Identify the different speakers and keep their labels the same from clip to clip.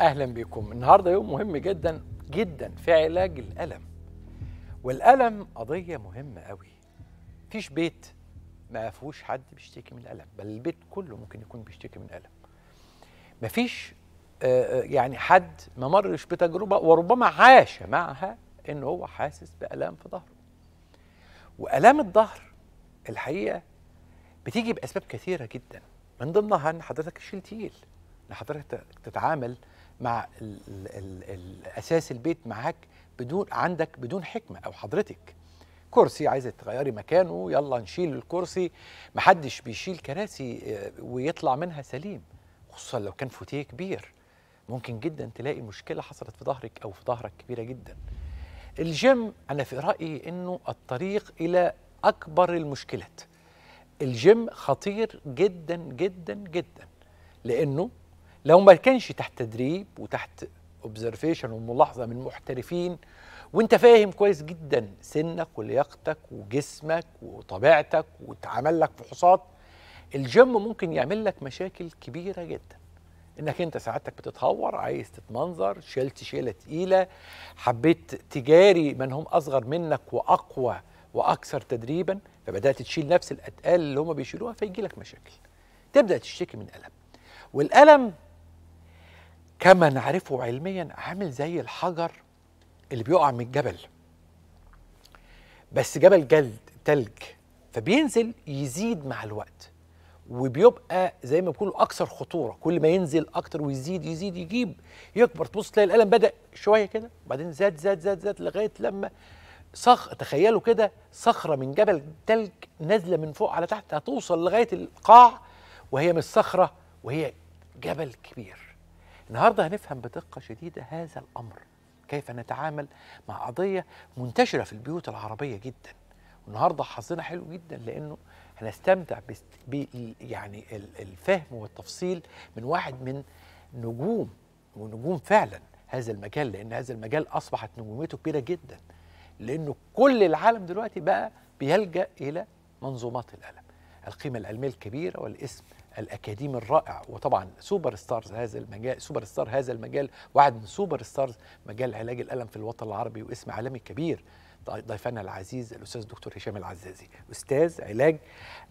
Speaker 1: اهلا بكم النهارده يوم مهم جدا جدا في علاج الالم والالم قضيه مهمه قوي مفيش بيت ما فيهوش حد بيشتكي من الالم بل البيت كله ممكن يكون بيشتكي من الالم مفيش آه، آه، يعني حد ما مرش بتجربه وربما عاش معها ان هو حاسس بالام في ظهره والام الظهر الحقيقه بتيجي باسباب كثيره جدا من ضمنها ان حضرتك تشيل تقيل ان حضرتك تتعامل مع ال ال ال اساس البيت معاك بدون عندك بدون حكمه او حضرتك كرسي عايزه تغيري مكانه يلا نشيل الكرسي محدش بيشيل كراسي آه، ويطلع منها سليم خصوصا لو كان فوتيه كبير ممكن جدا تلاقي مشكله حصلت في ظهرك او في ظهرك كبيره جدا الجيم انا في رايي انه الطريق الى اكبر المشكلات الجيم خطير جدا جدا جدا لانه لو ما كانش تحت تدريب وتحت اوبزرفيشن وملاحظه من محترفين وانت فاهم كويس جدا سنك ولياقتك وجسمك وطبيعتك واتعمل لك فحوصات الجيم ممكن يعمل لك مشاكل كبيره جدا انك انت سعادتك بتتهور عايز تتمنظر شلت شيله تقيله حبيت تجاري من هم اصغر منك واقوى واكثر تدريبا فبدات تشيل نفس الاتقال اللي هم بيشيلوها فيجي لك مشاكل تبدا تشتكي من الم والالم كما نعرفه علميا عامل زي الحجر اللي بيقع من الجبل بس جبل جلد تلج فبينزل يزيد مع الوقت وبيبقى زي ما بيقولوا اكثر خطوره كل ما ينزل اكتر ويزيد يزيد يجيب يكبر تبص تلاقي القلم بدا شويه كده وبعدين زاد زاد زاد زاد لغايه لما صخ تخيلوا كده صخره من جبل تلج نازله من فوق على تحت هتوصل لغايه القاع وهي مش صخره وهي جبل كبير النهارده هنفهم بدقه شديده هذا الامر كيف نتعامل مع قضيه منتشره في البيوت العربيه جدا والنهارده حظنا حلو جدا لانه هنستمتع يعني الفهم والتفصيل من واحد من نجوم ونجوم فعلا هذا المجال لان هذا المجال اصبحت نجوميته كبيره جدا لانه كل العالم دلوقتي بقى بيلجا الى منظومات الالم القيمه العلميه الكبيره والاسم الاكاديمي الرائع وطبعا سوبر ستارز هذا المجال سوبر ستار هذا المجال واحد من سوبر ستارز مجال علاج الالم في الوطن العربي واسم عالمي كبير ضيفنا العزيز الاستاذ الدكتور هشام العزازي استاذ علاج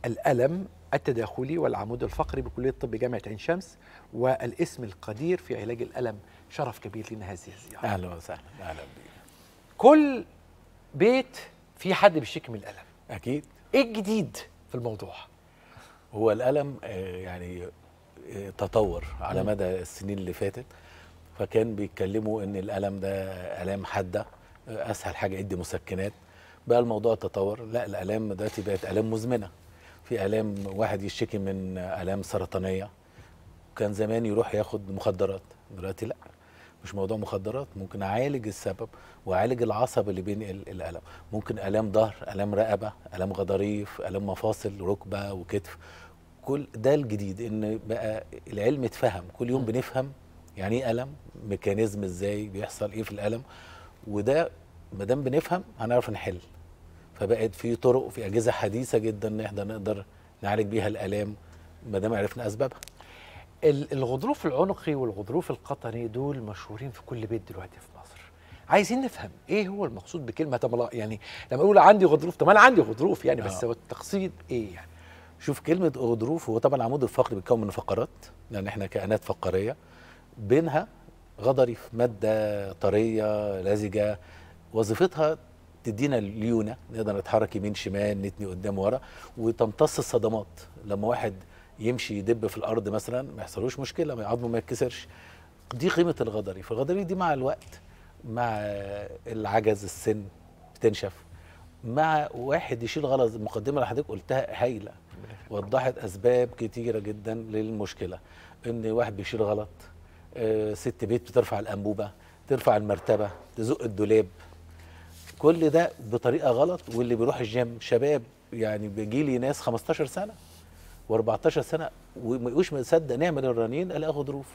Speaker 1: الالم التداخلي والعمود الفقري بكليه الطب جامعه عين شمس والاسم القدير في علاج الالم شرف كبير لنا هذه الزياره اهلا وسهلا اهلا بك كل بيت في حد بيشتكي من الالم اكيد ايه الجديد في الموضوع
Speaker 2: هو الألم آه، يعني آه، تطور على مدى السنين اللي فاتت فكان بيتكلموا ان الالم ده الام حاده آه، اسهل حاجه ادي مسكنات بقى الموضوع تطور لا الالام دلوقتي بقت الام مزمنه في الام واحد يشتكي من الام سرطانيه كان زمان يروح ياخد مخدرات دلوقتي لا مش موضوع مخدرات ممكن اعالج السبب واعالج العصب اللي بينقل الالم ممكن الام ظهر الام رقبه الام غضاريف الام مفاصل ركبه وكتف كل ده الجديد ان بقى العلم اتفهم كل يوم بنفهم يعني ايه الم ميكانيزم ازاي بيحصل ايه في الالم وده ما دام بنفهم هنعرف نحل فبقت في طرق في اجهزه حديثه جدا ان احنا نقدر نعالج
Speaker 1: بيها الالام ما دام عرفنا اسبابها الغضروف العنقي والغضروف القطني دول مشهورين في كل بيت دلوقتي في مصر عايزين نفهم ايه هو المقصود بكلمه يعني لما اقول عندي غضروف طب انا عندي غضروف يعني بس آه. هو التقصيد ايه يعني شوف
Speaker 2: كلمة غضروف هو طبعا العمود الفقري بيتكون من فقرات لأن احنا كائنات فقرية بينها غضريف مادة طرية لزجة وظيفتها تدينا ليونة نقدر نتحرك يمين شمال نتني قدام ورا وتمتص الصدمات لما واحد يمشي يدب في الأرض مثلا ما يحصلوش مشكلة عظمه ما يتكسرش دي قيمة الغضريف الغضريف دي مع الوقت مع العجز السن بتنشف مع واحد يشيل غلط المقدمة اللي حضرتك قلتها هايلة وضحت اسباب كتيره جدا للمشكله ان واحد بيشيل غلط آه، ست بيت بترفع الانبوبه ترفع المرتبه تزق الدولاب كل ده بطريقه غلط واللي بيروح الجيم شباب يعني بيجي لي ناس 15 سنه و14 سنه وما مصدق نعمل الرنين الاقي غضروف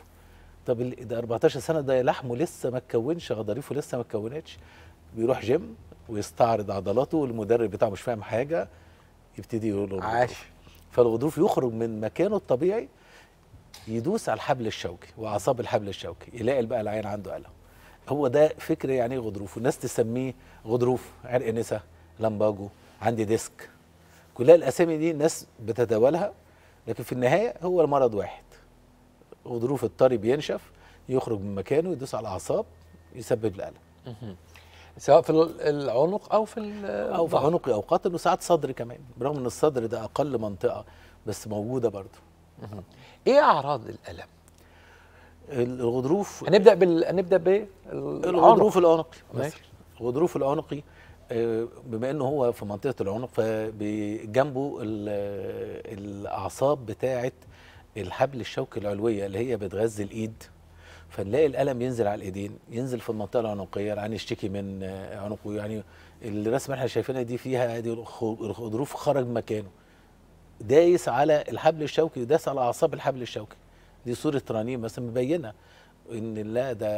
Speaker 2: طب ده 14 سنه ده لحمه لسه ما اتكونش غضاريفه لسه ما اتكونتش بيروح جيم ويستعرض عضلاته والمدرب بتاعه مش فاهم حاجه يبتدي يقول له عاش فالغضروف يخرج من مكانه الطبيعي يدوس على الحبل الشوكي واعصاب الحبل الشوكي يلاقي بقى العين عنده الم هو ده فكر يعني ايه غضروف والناس تسميه غضروف عرق نسا لمباجو عندي ديسك كلها الاسامي دي الناس بتتداولها لكن في النهايه هو المرض واحد غضروف الطري بينشف يخرج من مكانه يدوس على الاعصاب يسبب الالم سواء في العنق او في او في عنقي او قطن وساعات صدري كمان برغم ان الصدر ده اقل منطقه بس موجوده برضه
Speaker 1: ايه اعراض الالم
Speaker 2: الغضروف
Speaker 1: هنبدا بال هنبدا بالغضروف العنقي ماشي الغضروف العنقي
Speaker 2: آه، بما انه هو في منطقه العنق فجنبه الاعصاب بتاعه الحبل الشوكي العلويه اللي هي بتغذي الايد فنلاقي الالم ينزل على الايدين ينزل في المنطقه العنقيه العين يشتكي من آه، عنقه يعني الرسمه اللي احنا شايفينها دي فيها دي الغضروف خرج مكانه دايس على الحبل الشوكي وداس على اعصاب الحبل الشوكي دي صوره رنين مثلا مبينه ان لا ده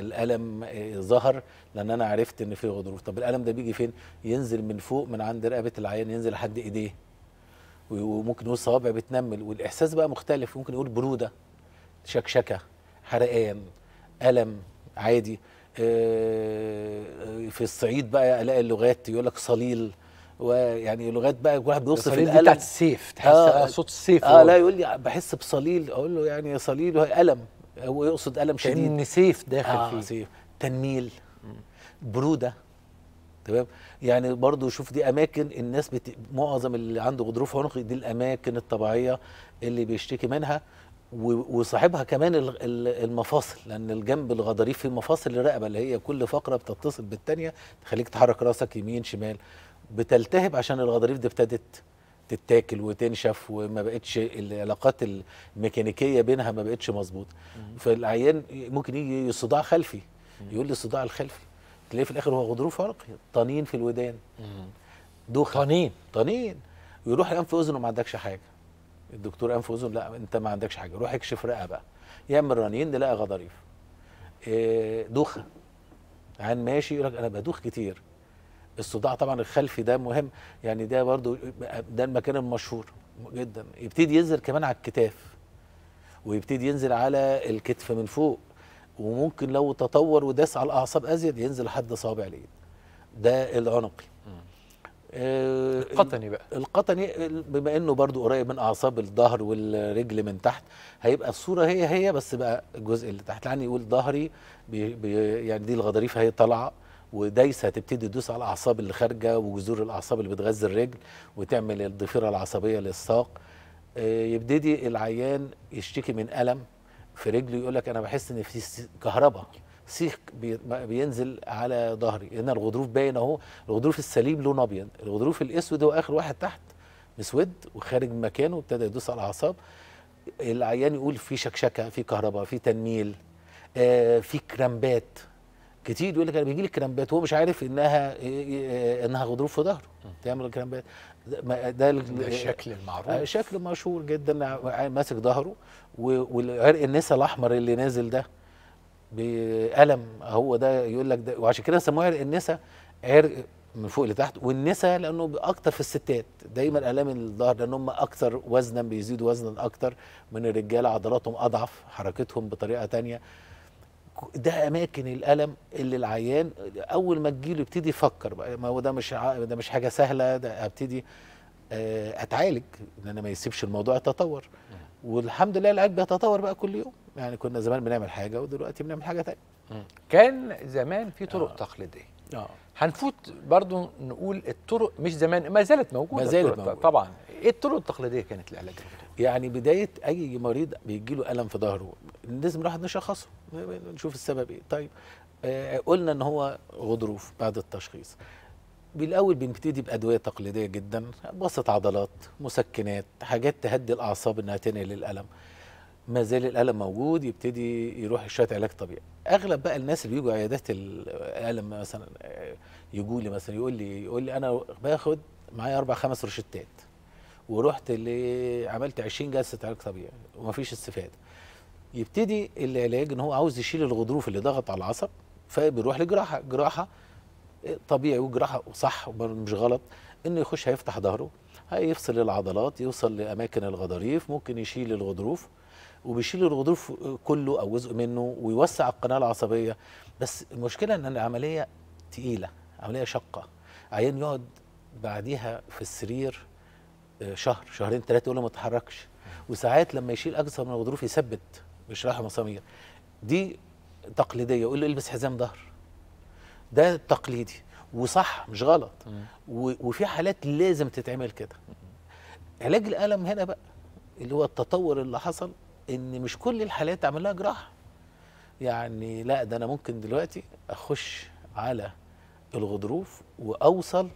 Speaker 2: الالم آه، ظهر لان انا عرفت ان في غضروف طب الالم ده بيجي فين ينزل من فوق من عند رقبه العين ينزل لحد ايديه وممكن يقول صوابع بتنمل والاحساس بقى مختلف ممكن يقول بروده شكشكه حرقان ألم عادي آه، آه، في الصعيد بقى الاقي اللغات يقول لك صليل ويعني لغات بقى الواحد بيوصف الالم بتاعت السيف تحس آه صوت السيف اه لا يقول لي بحس بصليل اقول له يعني صليل الم هو يقصد الم شديد كان سيف داخل آه فيه سيف تنميل بروده تمام يعني برضو شوف دي اماكن الناس بت... معظم اللي عنده غضروف عنقي دي الاماكن الطبيعيه اللي بيشتكي منها وصاحبها كمان المفاصل لان الجنب الغضاريف في مفاصل الرقبه اللي هي كل فقره بتتصل بالثانيه تخليك تحرك راسك يمين شمال بتلتهب عشان الغضاريف دي ابتدت تتاكل وتنشف وما بقتش العلاقات الميكانيكيه بينها ما بقتش مظبوطه فالعيان ممكن يجي صداع خلفي يقول لي الصداع الخلفي تلاقيه في الاخر هو غضروف عرقي طنين في الودان دوخه طنين طنين ويروح الانف في اذنه ما عندكش حاجه الدكتور انف اذن لا انت ما عندكش حاجه روح اكشف رئه بقى يعمل رنين نلاقي غضاريف آه، دوخه عن ماشي يقول لك انا بدوخ كتير الصداع طبعا الخلفي ده مهم يعني ده برضو ده المكان المشهور جدا يبتدي ينزل كمان على الكتاف ويبتدي ينزل على الكتف من فوق وممكن لو تطور وداس على الاعصاب ازيد ينزل لحد صابع الايد ده العنقي آه، القطني بقى القطني بما انه برضو قريب من اعصاب الظهر والرجل من تحت هيبقى الصوره هي هي بس بقى الجزء اللي تحت يعني يقول ظهري يعني دي الغضاريف هي طالعه ودايسه هتبتدي تدوس على الاعصاب اللي خارجه وجذور الاعصاب اللي بتغذي الرجل وتعمل الضفيره العصبيه للساق آه، يبتدي العيان يشتكي من الم في رجله يقول لك انا بحس ان في كهرباء سيخ بينزل على ظهري هنا الغضروف باين اهو الغضروف السليم لونه ابيض الغضروف الاسود هو اخر واحد تحت مسود وخارج من مكانه وابتدى يدوس على الاعصاب العيان يقول في شكشكه في كهرباء في تنميل آه في كرامبات كتير يقول لك انا بيجي لي كرامبات وهو مش عارف انها آه، آه، انها غضروف في ظهره تعمل كرامبات ده, ده الشكل المعروف آه، شكل مشهور جدا ماسك ظهره والعرق النسا الاحمر اللي نازل ده بألم هو ده يقول لك ده وعشان كده سموها النسا عرق من فوق لتحت والنسا لانه اكتر في الستات دايما الام الظهر لان هم اكتر وزنا بيزيدوا وزنا اكتر من الرجاله عضلاتهم اضعف حركتهم بطريقه تانية ده اماكن الالم اللي العيان اول ما تجيله يبتدي يفكر بقى ما هو ده مش ده مش حاجه سهله ده ابتدي آه، اتعالج ان انا ما يسيبش الموضوع يتطور والحمد لله العلاج بيتطور بقى كل يوم يعني كنا زمان بنعمل حاجه
Speaker 1: ودلوقتي بنعمل حاجه ثانيه كان زمان في طرق آه. تقليديه آه. هنفوت برضو نقول الطرق مش زمان ما زالت موجوده ما زالت موجودة. طبعا ايه الطرق التقليديه كانت للعلاج يعني بدايه اي مريض بيجي له الم في ظهره لازم الواحد نشخصه
Speaker 2: نشوف السبب ايه طيب آه قلنا ان هو غضروف بعد التشخيص بالاول بنبتدي بادويه تقليديه جدا بسط عضلات مسكنات حاجات تهدي الاعصاب انها تنقل الالم ما زال الالم موجود يبتدي يروح شويه علاج طبيعي اغلب بقى الناس اللي بيجوا عيادات الالم مثلا يجوا لي مثلا يقول لي يقول لي انا باخد معايا اربع خمس روشتات ورحت اللي عملت 20 جلسه علاج طبيعي ومفيش استفاده يبتدي العلاج ان هو عاوز يشيل الغضروف اللي ضغط على العصب فبيروح لجراحه جراحه طبيعي وجراحه وصح مش غلط انه يخش هيفتح ظهره هيفصل العضلات يوصل لاماكن الغضاريف ممكن يشيل الغضروف وبيشيل الغضروف كله او جزء منه ويوسع القناه العصبيه بس المشكله ان العمليه تقيله عمليه شاقه عيان يقعد بعديها في السرير آه، شهر شهرين ثلاثه يقول له ما تتحركش وساعات لما يشيل اكثر من الغضروف يثبت مش رايح مسامير دي تقليديه يقول له البس حزام ظهر ده تقليدي وصح مش غلط وفي حالات لازم تتعمل كده علاج الالم هنا بقى اللي هو التطور اللي حصل ان مش كل الحالات تعمل لها جراحه يعني لا ده انا ممكن دلوقتي اخش على الغضروف واوصل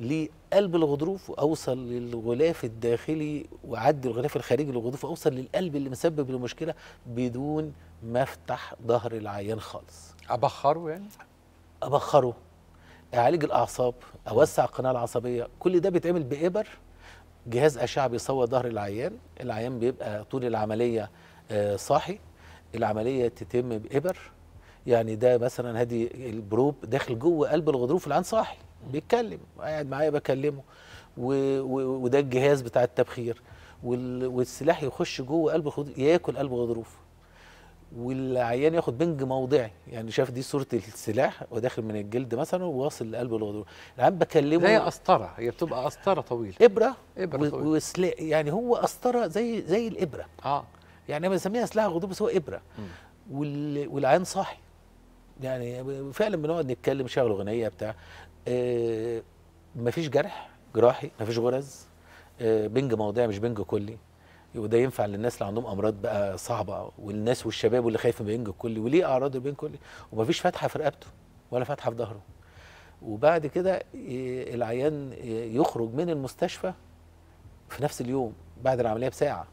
Speaker 2: لقلب الغضروف واوصل للغلاف الداخلي واعدي الغلاف الخارجي للغضروف واوصل للقلب اللي مسبب المشكله بدون ما افتح ظهر العيان خالص ابخره يعني ابخره اعالج الاعصاب اوسع القناه العصبيه كل ده بيتعمل بابر جهاز أشعة بيصور ظهر العيان العيان بيبقى طول العملية آه، صاحي العملية تتم بإبر يعني ده مثلا هدي البروب داخل جوه قلب الغضروف العيان صاحي بيتكلم قاعد معايا بكلمه وده الجهاز بتاع التبخير والسلاح يخش جوه قلب ياكل قلب غضروف والعيان ياخد بنج موضعي يعني شاف دي صوره السلاح وداخل من الجلد مثلا وواصل لقلب الغضروف العيان بكلمه زي قسطره هي بتبقى قسطره طويله ابره ابره و... طويله وسلا... يعني هو قسطره زي زي الابره اه يعني انا بسميها سلاح غضروف بس هو ابره وال... والعيان صاحي يعني فعلا بنقعد نتكلم شغل اغنيه بتاع آه مفيش جرح جراحي مفيش غرز آه بنج موضعي مش بنج كلي وده ينفع للناس اللي عندهم امراض بقى صعبه والناس والشباب واللي خايف من البنج الكلي وليه اعراض البنج الكلي ومفيش فتحه في رقبته ولا فتحه في ظهره وبعد كده إيه، العيان إيه، يخرج من المستشفى في نفس اليوم بعد العمليه بساعه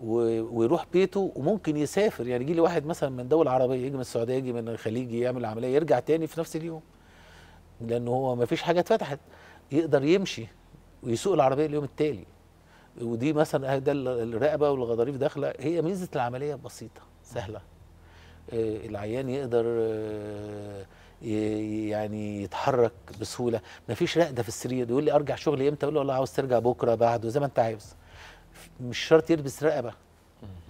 Speaker 2: ويروح بيته وممكن يسافر يعني يجي لي واحد مثلا من دول عربيه يجي من السعوديه يجي من الخليج يعمل عمليه يرجع تاني في نفس اليوم لان هو مفيش حاجه اتفتحت يقدر يمشي ويسوق العربيه اليوم التالي ودي مثلا ده الرقبه والغضاريف داخله هي ميزه العمليه بسيطه سهله آه، العيان يقدر آه، يعني يتحرك بسهوله مفيش رقده في السرير يقول لي ارجع شغلي امتى اقول له والله عاوز ترجع بكره بعده زي ما انت عاوز مش شرط يلبس رقبه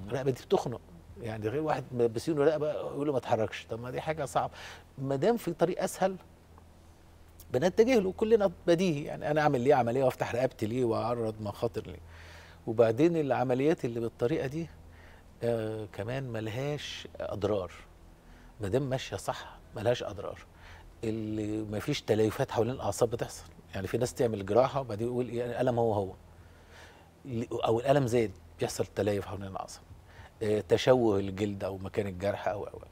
Speaker 2: الرقبه دي بتخنق يعني غير واحد ملبسينه رقبه يقول له ما اتحركش طب ما دي حاجه صعبه ما دام في طريق اسهل بنتجه له كلنا بديهي يعني انا اعمل ليه عمليه وافتح رقبتي ليه واعرض مخاطر ليه وبعدين العمليات اللي بالطريقه دي آه كمان ملهاش اضرار ما دام ماشيه صح ملهاش اضرار اللي ما فيش تليفات حوالين الاعصاب بتحصل يعني في ناس تعمل جراحه وبعدين يقول ايه يعني الالم هو هو او الالم زاد بيحصل تليف حوالين الاعصاب آه تشوه الجلد او مكان الجرح او
Speaker 1: او, أو.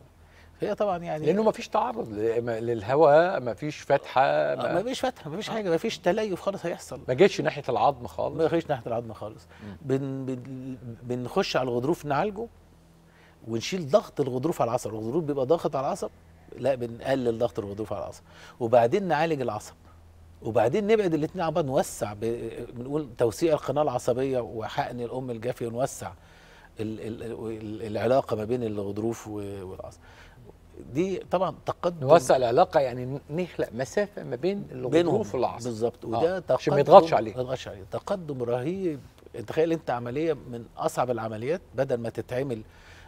Speaker 1: هي طبعا يعني لانه ما فيش تعرض للهواء ما فيش فتحه آه، ما فيش
Speaker 2: فتحه ما فيش حاجه ما فيش تليف خالص هيحصل
Speaker 1: ما جتش ناحيه العظم خالص ما جتش ناحيه العظم خالص
Speaker 2: بن بن بنخش على الغضروف نعالجه ونشيل ضغط الغضروف على العصب الغضروف بيبقى ضاغط على العصب لا بنقلل ضغط الغضروف على العصب وبعدين نعالج العصب وبعدين نبعد الاثنين عن بعض نوسع بنقول توسيع القناه العصبيه وحقن الام الجافيه ونوسع العلاقه ما بين الغضروف والعصب دي طبعا تقدم نوسع العلاقه يعني نخلق مسافه ما بين الغضروف والعصب بالظبط وده آه. تقدم عشان ما يضغطش عليه ما يضغطش عليه تقدم رهيب تخيل انت عمليه من اصعب العمليات بدل ما تتعمل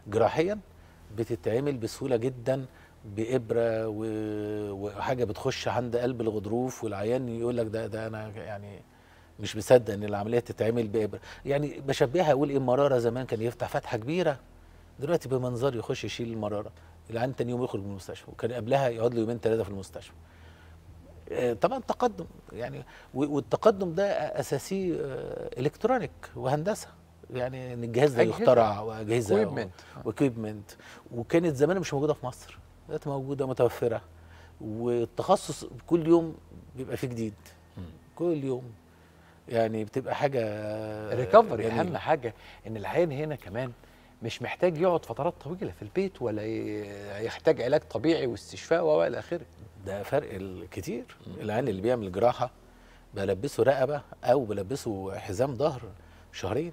Speaker 2: جراحيا بتتعمل بسهوله جدا بابره وحاجه بتخش عند قلب الغضروف والعيان يقول لك ده ده انا يعني مش مصدق ان العمليه تتعمل بابره يعني بشبهها اقول ايه المراره زمان كان يفتح فتحه كبيره دلوقتي بمنظر يخش يشيل المراره العيان تاني يوم يخرج من المستشفى وكان قبلها يقعد له يومين ثلاثه في المستشفى آه، طبعا تقدم يعني والتقدم ده اساسيه آه، الكترونيك وهندسه يعني ان الجهاز ده يخترع واجهزه واكويبمنت آه. وكانت زمان مش موجوده في مصر دلوقتي موجوده متوفره والتخصص كل يوم
Speaker 1: بيبقى فيه جديد كل يوم يعني بتبقى حاجه ريكفري اهم حاجه ان العين هنا كمان مش محتاج يقعد فترات طويله في البيت ولا يحتاج علاج طبيعي واستشفاء والى اخره ده فرق كتير
Speaker 2: العيان اللي بيعمل جراحه بلبسه رقبه او بلبسه حزام ظهر شهرين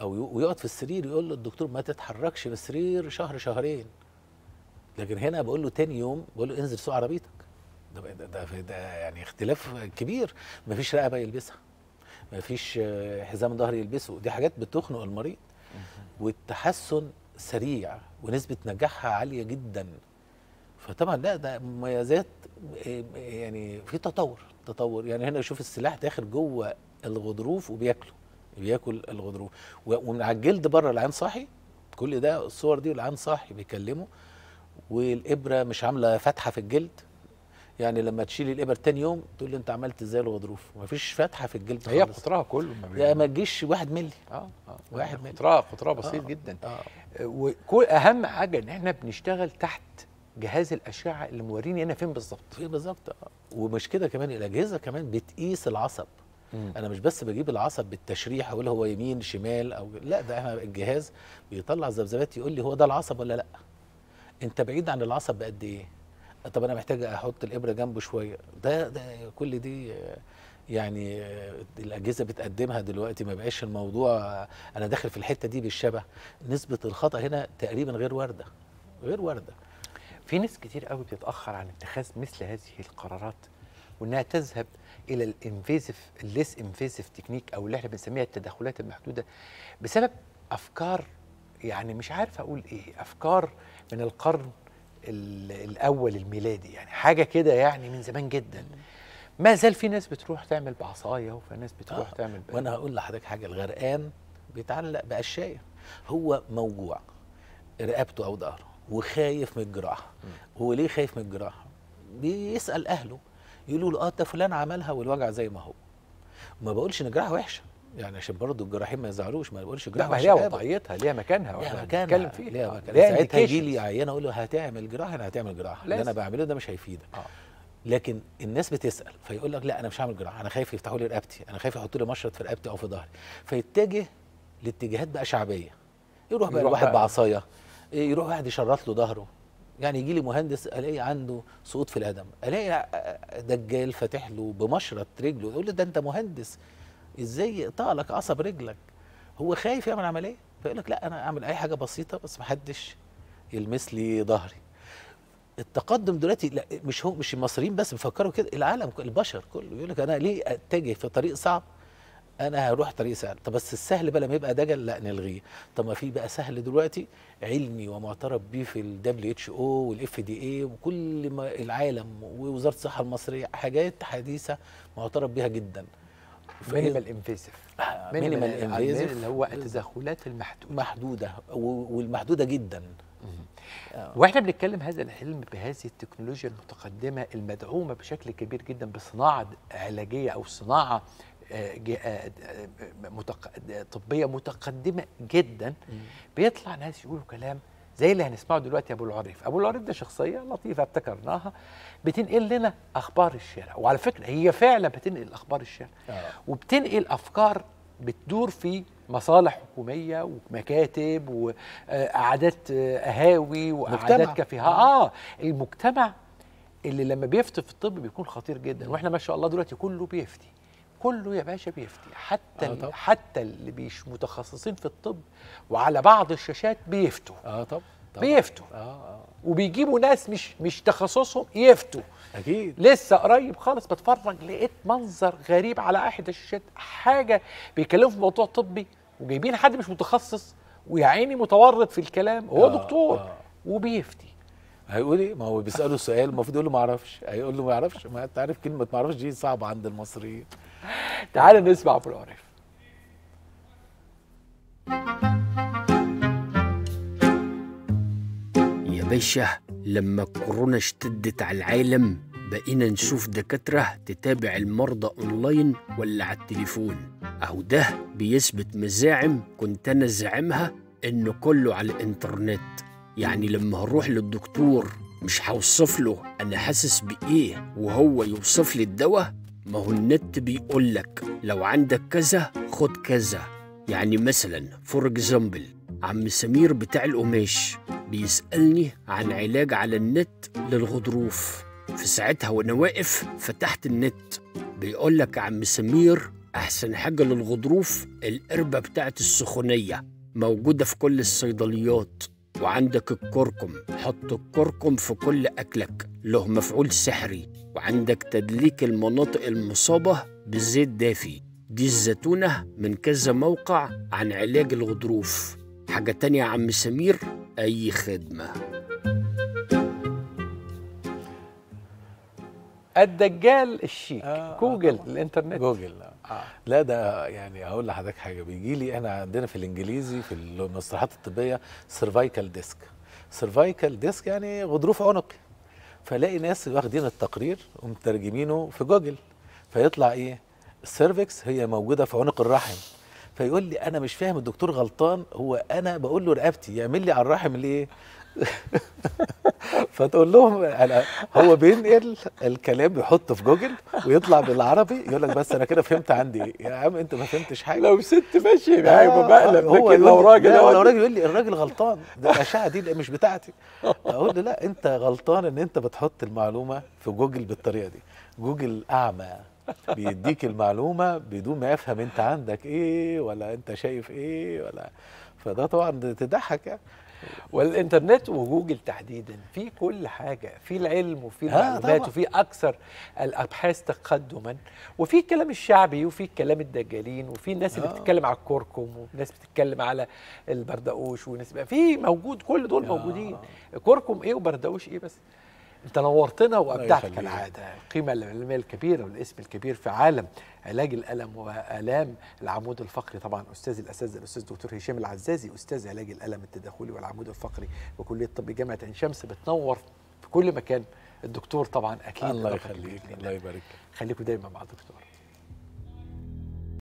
Speaker 2: او ويقعد في السرير يقول له الدكتور ما تتحركش من السرير شهر شهرين لكن هنا بقول له تاني يوم بقول له انزل سوق عربيتك ده ده, ده, ده يعني اختلاف كبير مفيش رقبه يلبسها مفيش حزام ظهر يلبسه دي حاجات بتخنق المريض والتحسن سريع ونسبه نجاحها عاليه جدا فطبعا لا ده مميزات آه، يعني في تطور تطور يعني هنا شوف السلاح داخل جوه الغضروف وبياكله بياكل الغضروف ومن على الجلد بره العين صاحي كل ده الصور دي والعين صاحي بيكلمه والابره مش عامله فتحه في الجلد يعني لما تشيل الابر تاني يوم تقول لي انت عملت ازاي الغضروف مفيش فتحه في الجلد هي قطرها كله ما لا ما تجيش واحد
Speaker 1: ملي
Speaker 3: اه اه واحد يعني ملي قطرها قطرها بسيط آه
Speaker 1: جدا آه. آه وكل اهم حاجه ان احنا بنشتغل تحت جهاز الاشعه اللي موريني انا فين بالظبط فين بالظبط اه
Speaker 3: ومش
Speaker 2: كده كمان الاجهزه كمان بتقيس العصب مم. انا مش بس بجيب العصب بالتشريح اقول هو يمين شمال او لا ده انا الجهاز بيطلع ذبذبات يقول لي هو ده العصب ولا لا انت بعيد عن العصب بقد ايه طب انا محتاج احط الابره جنبه شويه ده, ده كل دي يعني الاجهزه بتقدمها دلوقتي ما بقاش الموضوع انا داخل في الحته دي بالشبه نسبه الخطا هنا تقريبا غير وارده
Speaker 1: غير وارده في ناس كتير قوي بتتاخر عن اتخاذ مثل هذه القرارات وانها تذهب الى الانفيزيف الليس انفيزيف تكنيك او اللي احنا بنسميها التدخلات المحدوده بسبب افكار يعني مش عارف اقول ايه افكار من القرن الاول الميلادي يعني حاجه كده يعني من زمان جدا ما زال في ناس بتروح تعمل بعصايه وفي ناس بتروح آه تعمل بقى. وانا هقول لحضرتك حاجه الغرقان
Speaker 2: بيتعلق باشياء هو موجوع رقبته او ظهره وخايف من الجراحه هو ليه خايف من الجراحه بيسال اهله يقولوا له اه ده فلان عملها والوجع زي ما هو ما بقولش ان الجراحه وحشه يعني عشان برضه الجراحين ما يزعلوش ما بقولش الجراحه ليها وضعيتها ليها مكانها ليها مكانها بنتكلم فيها ليها آه، مكانها ساعتها يجي لي عيان اقول له هتعمل جراحه انا هتعمل جراحه اللي انا بعمله ده مش هيفيدك آه. لكن الناس بتسال فيقول لك لا انا مش هعمل جراحه انا خايف يفتحوا لي رقبتي انا خايف يحطوا لي مشرط في رقبتي او في ظهري فيتجه لاتجاهات بقى شعبيه يروح بقى الواحد بعصايه يروح واحد يشرط له ظهره يعني يجي لي مهندس الاقي عنده سقوط في القدم الاقي دجال فاتح له بمشرط رجله يقول له ده انت مهندس ازاي يقطع لك عصب رجلك هو خايف يعمل عمليه فيقول لك لا انا اعمل اي حاجه بسيطه بس محدش يلمس لي ظهري التقدم دلوقتي لا مش هو مش المصريين بس بيفكروا كده العالم البشر كله بيقول لك انا ليه اتجه في طريق صعب انا هروح طريق سهل طب بس السهل بقى لما يبقى دجل لا نلغيه طب ما في بقى سهل دلوقتي علمي ومعترف بيه في الدبليو اتش او والاف دي اي وكل ما العالم ووزاره الصحه المصريه حاجات حديثه معترف بيها جدا مينيمال انفيسيف
Speaker 1: مينيمال انفيسيف اللي هو التدخلات المحدوده
Speaker 2: محدوده والمحدوده جدا
Speaker 3: آه.
Speaker 1: واحنا بنتكلم هذا الحلم بهذه التكنولوجيا المتقدمه المدعومه بشكل كبير جدا بصناعه علاجيه او صناعه آه، آه، طبيه متقدمه جدا بيطلع ناس يقولوا كلام زي اللي هنسمعه دلوقتي ابو العريف ابو العريف ده شخصيه لطيفه ابتكرناها بتنقل لنا اخبار الشارع وعلى فكره هي فعلا بتنقل اخبار الشارع آه. وبتنقل افكار بتدور في مصالح حكوميه ومكاتب وقعدات اهاوي وقعدات كافيهات آه. اه المجتمع اللي لما بيفتي في الطب بيكون خطير جدا واحنا ما شاء الله دلوقتي كله بيفتي كله يا باشا بيفتي حتى آه طب. حتى اللي مش متخصصين في الطب وعلى بعض الشاشات بيفتوا اه طب طبعا. بيفتوا آه آه. وبيجيبوا ناس مش مش تخصصهم يفتوا اكيد لسه قريب خالص بتفرج لقيت منظر غريب على احد الشاشات حاجه بيتكلموا في موضوع طبي وجايبين حد مش متخصص ويا عيني متورط في الكلام هو آه دكتور آه.
Speaker 2: وبيفتي هيقول ايه ما هو بيساله سؤال المفروض يقول له ما اعرفش هيقول له ما اعرفش ما انت عارف كلمه ما اعرفش دي صعبه عند المصريين تعال نسمع ابو العريف
Speaker 3: يا باشا لما الكورونا اشتدت على العالم بقينا نشوف دكاترة تتابع المرضى أونلاين ولا على التليفون أو ده بيثبت مزاعم كنت أنا زعمها إنه كله على الإنترنت يعني لما هروح للدكتور مش هوصف له أنا حاسس بإيه وهو يوصف لي الدواء ما هو النت بيقول لك لو عندك كذا خد كذا يعني مثلا فور اكزامبل عم سمير بتاع القماش بيسألني عن علاج على النت للغضروف في ساعتها وانا واقف فتحت النت بيقول لك عم سمير احسن حاجة للغضروف القربة بتاعت السخونية موجودة في كل الصيدليات وعندك الكركم حط الكركم في كل أكلك له مفعول سحري وعندك تدليك المناطق المصابة بالزيت دافي دي الزيتونة من كذا موقع عن علاج الغضروف حاجة تانية يا عم سمير أي خدمة الدجال
Speaker 1: الشيك آه جوجل آه. الانترنت جوجل آه. آه. لا ده يعني اقول لحضرتك حاجه بيجي
Speaker 2: لي احنا عندنا في الانجليزي في المصطلحات الطبيه سيرفايكال ديسك سيرفايكال ديسك يعني غضروف عنقي فلاقي ناس واخدين التقرير ومترجمينه في جوجل فيطلع ايه السيرفكس هي موجوده في عنق الرحم فيقول لي انا مش فاهم الدكتور غلطان هو انا بقول له رقبتي يعمل لي على الرحم ليه فتقول لهم أنا هو بينقل الكلام يحطه في جوجل ويطلع بالعربي يقول لك بس انا كده فهمت عندي إيه يا عم انت ما فهمتش حاجه لو ست ماشيه معايا بقلب هو لو راجل لو راجل يقول لي الراجل غلطان ده الاشعه دي مش بتاعتي اقول له لا انت غلطان ان انت بتحط المعلومه في جوجل بالطريقه دي جوجل اعمى بيديك المعلومه بدون ما يفهم انت عندك ايه ولا انت
Speaker 1: شايف ايه ولا فده طبعا تضحك يعني والانترنت وجوجل تحديدا في كل حاجه في العلم وفي آه، المعلومات وفي اكثر الابحاث تقدما وفي الكلام الشعبي وفي كلام الدجالين وفي الناس اللي آه. بتتكلم على الكركم وناس بتتكلم على البردقوش وناس في موجود كل دول آه. موجودين كركم ايه وبردقوش ايه بس انت نورتنا وابدعت كالعاده القيمه العلميه الكبيره والاسم الكبير في عالم علاج الالم والام العمود الفقري طبعا استاذ الاساتذه الاستاذ دكتور هشام العزازي استاذ علاج الالم التداخلي والعمود الفقري بكليه طب جامعه عين شمس بتنور في كل مكان الدكتور طبعا اكيد الله
Speaker 2: يخليك الله يبارك
Speaker 1: خليكم دايما مع الدكتور